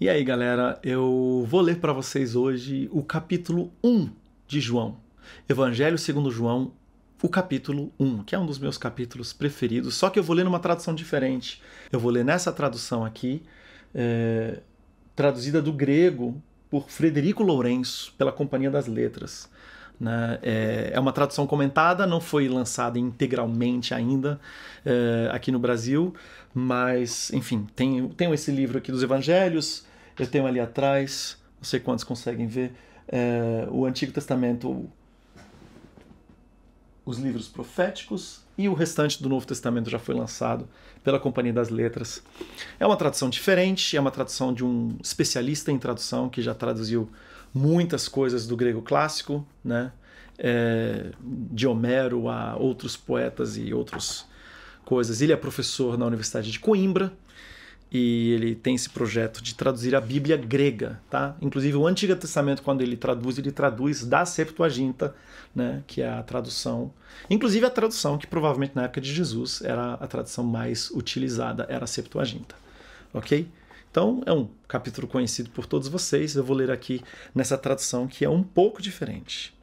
E aí, galera, eu vou ler para vocês hoje o capítulo 1 de João. Evangelho segundo João, o capítulo 1, que é um dos meus capítulos preferidos, só que eu vou ler numa tradução diferente. Eu vou ler nessa tradução aqui, é, traduzida do grego por Frederico Lourenço, pela Companhia das Letras. Né? É, é, uma tradução comentada, não foi lançada integralmente ainda é, aqui no Brasil, mas, enfim, tenho, tenho esse livro aqui dos Evangelhos, eu tenho ali atrás, não sei quantos conseguem ver, é, o Antigo Testamento, os livros proféticos e o restante do Novo Testamento já foi lançado pela Companhia das Letras. É uma tradução diferente, é uma tradução de um especialista em tradução que já traduziu muitas coisas do grego clássico, né? É, de Homero a outros poetas e outras coisas. Ele é professor na Universidade de Coimbra e ele tem esse projeto de traduzir a Bíblia grega, tá? Inclusive o Antigo Testamento quando ele traduz, ele traduz da Septuaginta, né, que é a tradução, inclusive a tradução que provavelmente na época de Jesus era a tradução mais utilizada, era a Septuaginta. OK? Então, é um capítulo conhecido por todos vocês, eu vou ler aqui nessa tradução que é um pouco diferente.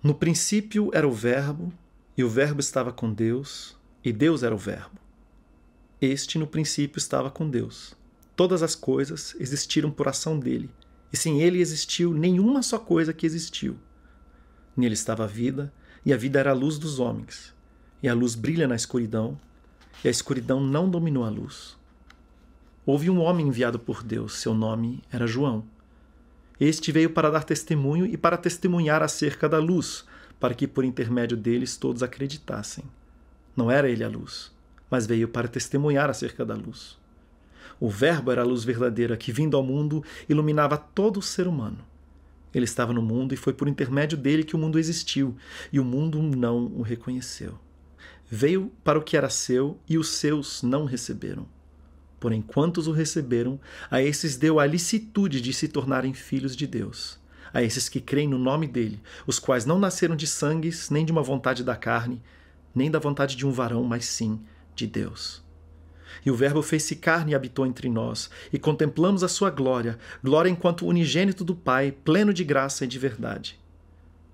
No princípio era o verbo, e o verbo estava com Deus, e Deus era o verbo. Este no princípio estava com Deus. Todas as coisas existiram por ação dele, e sem ele existiu nenhuma só coisa que existiu. Nele estava a vida, e a vida era a luz dos homens. E a luz brilha na escuridão, e a escuridão não dominou a luz. Houve um homem enviado por Deus, seu nome era João. Este veio para dar testemunho e para testemunhar acerca da luz, para que por intermédio deles todos acreditassem. Não era ele a luz, mas veio para testemunhar acerca da luz. O Verbo era a luz verdadeira que, vindo ao mundo, iluminava todo o ser humano. Ele estava no mundo e foi por intermédio dele que o mundo existiu, e o mundo não o reconheceu. Veio para o que era seu e os seus não receberam. Porém, quantos o receberam, a esses deu a licitude de se tornarem filhos de Deus. A esses que creem no nome dele, os quais não nasceram de sangues, nem de uma vontade da carne, nem da vontade de um varão, mas sim de Deus. E o Verbo fez-se carne e habitou entre nós, e contemplamos a sua glória, glória enquanto unigênito do Pai, pleno de graça e de verdade.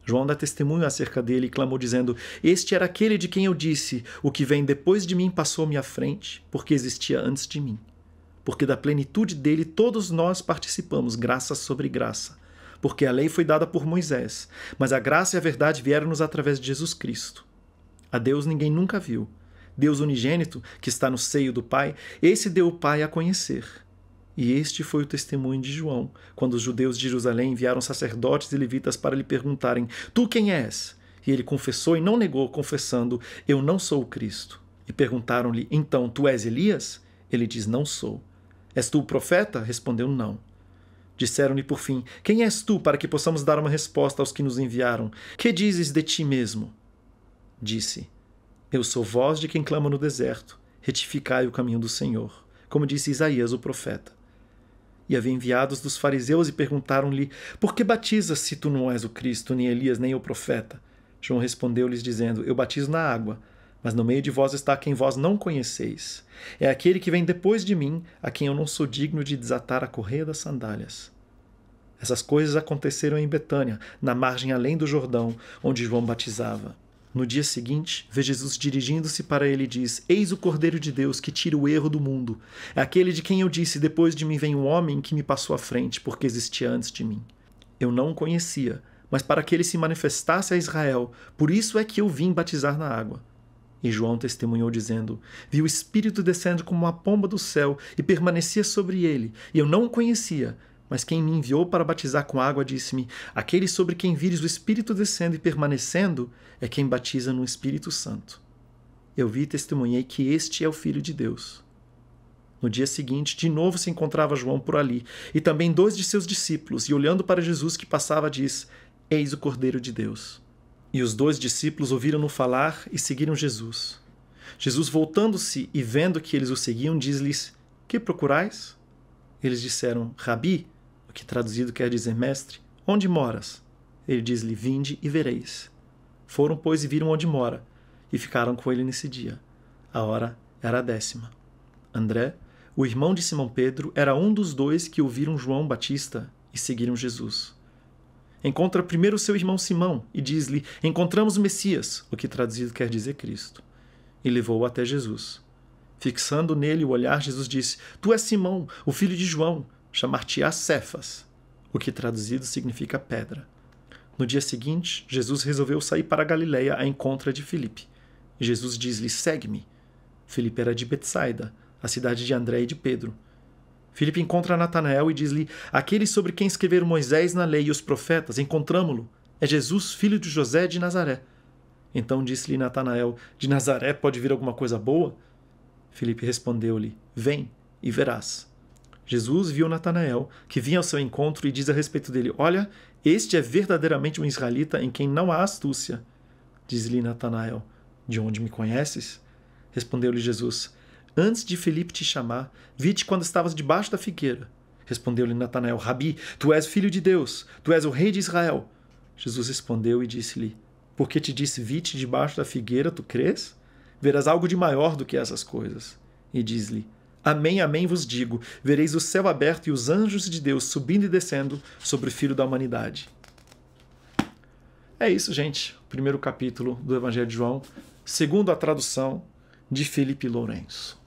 João dá testemunho acerca dele e clamou, dizendo: Este era aquele de quem eu disse: O que vem depois de mim passou-me à frente, porque existia antes de mim. Porque da plenitude dele todos nós participamos, graça sobre graça. Porque a lei foi dada por Moisés, mas a graça e a verdade vieram-nos através de Jesus Cristo. A Deus ninguém nunca viu Deus unigênito, que está no seio do Pai, esse deu o Pai a conhecer. E este foi o testemunho de João, quando os judeus de Jerusalém enviaram sacerdotes e levitas para lhe perguntarem: Tu quem és? E ele confessou e não negou, confessando: Eu não sou o Cristo. E perguntaram-lhe: Então, tu és Elias? Ele diz: Não sou. És tu o profeta? Respondeu: Não. Disseram-lhe por fim: Quem és tu para que possamos dar uma resposta aos que nos enviaram? Que dizes de ti mesmo? Disse: eu sou voz de quem clama no deserto, retificai o caminho do Senhor, como disse Isaías o profeta. E havia enviados dos fariseus e perguntaram-lhe: Por que batizas se tu não és o Cristo, nem Elias, nem o profeta? João respondeu-lhes, dizendo: Eu batizo na água, mas no meio de vós está quem vós não conheceis. É aquele que vem depois de mim, a quem eu não sou digno de desatar a correia das sandálias. Essas coisas aconteceram em Betânia, na margem além do Jordão, onde João batizava. No dia seguinte, vê Jesus dirigindo-se para ele e diz: Eis o Cordeiro de Deus que tira o erro do mundo. É aquele de quem eu disse: Depois de mim vem um homem que me passou à frente, porque existia antes de mim. Eu não o conhecia, mas para que ele se manifestasse a Israel, por isso é que eu vim batizar na água. E João testemunhou, dizendo: Vi o Espírito descendo como uma pomba do céu e permanecia sobre ele, e eu não o conhecia, mas quem me enviou para batizar com água disse-me: Aquele sobre quem vires o Espírito descendo e permanecendo é quem batiza no Espírito Santo. Eu vi e testemunhei que este é o Filho de Deus. No dia seguinte, de novo se encontrava João por ali, e também dois de seus discípulos, e olhando para Jesus que passava, diz: Eis o Cordeiro de Deus. E os dois discípulos ouviram-no falar e seguiram Jesus. Jesus, voltando-se e vendo que eles o seguiam, diz-lhes: Que procurais? Eles disseram: Rabi, o que traduzido quer dizer mestre, onde moras? Ele diz-lhe: Vinde e vereis. Foram, pois, e viram onde mora, e ficaram com ele nesse dia. A hora era a décima. André, o irmão de Simão Pedro, era um dos dois que ouviram João Batista e seguiram Jesus. Encontra primeiro seu irmão Simão e diz-lhe: Encontramos o Messias, o que traduzido quer dizer Cristo. E levou-o até Jesus. Fixando nele o olhar, Jesus disse: Tu és Simão, o filho de João chamar-te-á Cefas, o que traduzido significa pedra. No dia seguinte, Jesus resolveu sair para a Galiléia à encontra de Filipe. Jesus diz-lhe: Segue-me. Filipe era de Betsaida, a cidade de André e de Pedro. Filipe encontra Natanael e diz-lhe: Aquele sobre quem escreveram Moisés na lei e os profetas, encontramo-lo. É Jesus, filho de José de Nazaré. Então disse-lhe Natanael: De Nazaré pode vir alguma coisa boa? Filipe respondeu-lhe: Vem e verás. Jesus viu Natanael, que vinha ao seu encontro e diz a respeito dele: Olha, este é verdadeiramente um israelita em quem não há astúcia. Diz-lhe Natanael: De onde me conheces? Respondeu-lhe Jesus: Antes de Felipe te chamar, vi-te quando estavas debaixo da figueira. Respondeu-lhe Natanael: Rabi, tu és filho de Deus, tu és o rei de Israel. Jesus respondeu e disse-lhe: Porque te disse, vi-te debaixo da figueira, tu crês? Verás algo de maior do que essas coisas. E diz-lhe: Amém, amém vos digo: vereis o céu aberto e os anjos de Deus subindo e descendo sobre o Filho da humanidade. É isso, gente. Primeiro capítulo do Evangelho de João, segundo a tradução de Felipe Lourenço.